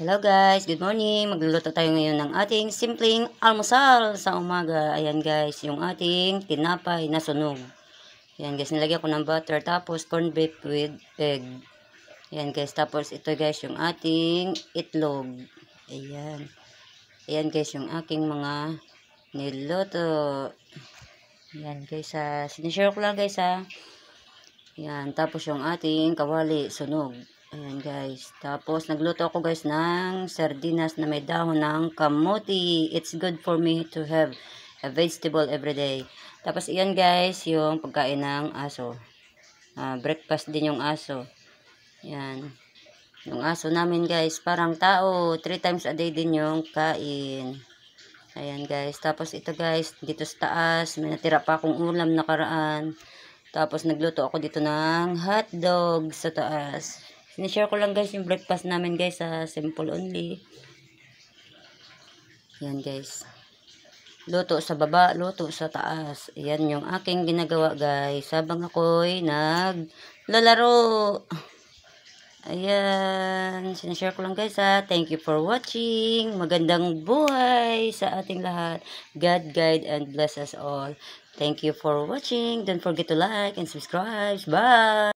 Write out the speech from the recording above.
Hello guys, good morning. Magluluto tayo ngayon ng ating simpleng almusal sa umaga. Ayan guys, yung ating tinapay na sunog. Ayan guys, nilagyan ko ng butter tapos corn beef with egg. Ayan guys, tapos ito guys yung ating itlog. Ayan. Ayan guys, yung aking mga niluto. Ayan guys, ha. Ah, sinishare ko lang guys ha. Ah. Ayan, tapos yung ating kawali sunog. Ayan guys. Tapos nagluto ako guys ng sardinas na may dahon ng kamuti. It's good for me to have a vegetable every day. Tapos iyan guys yung pagkain ng aso. Uh, breakfast din yung aso. Ayan. Yung aso namin guys parang tao. 3 times a day din yung kain. Ayan guys. Tapos ito guys dito sa taas may natira pa akong ulam nakaraan. Tapos nagluto ako dito ng hotdog sa taas. Sinishare ko lang guys yung breakfast namin guys sa simple only. Yan guys. Luto sa baba, luto sa taas. Yan yung aking ginagawa guys. Habang ako'y naglalaro. Ayan. Sinishare ko lang guys ha. Thank you for watching. Magandang buhay sa ating lahat. God guide and bless us all. Thank you for watching. Don't forget to like and subscribe. Bye!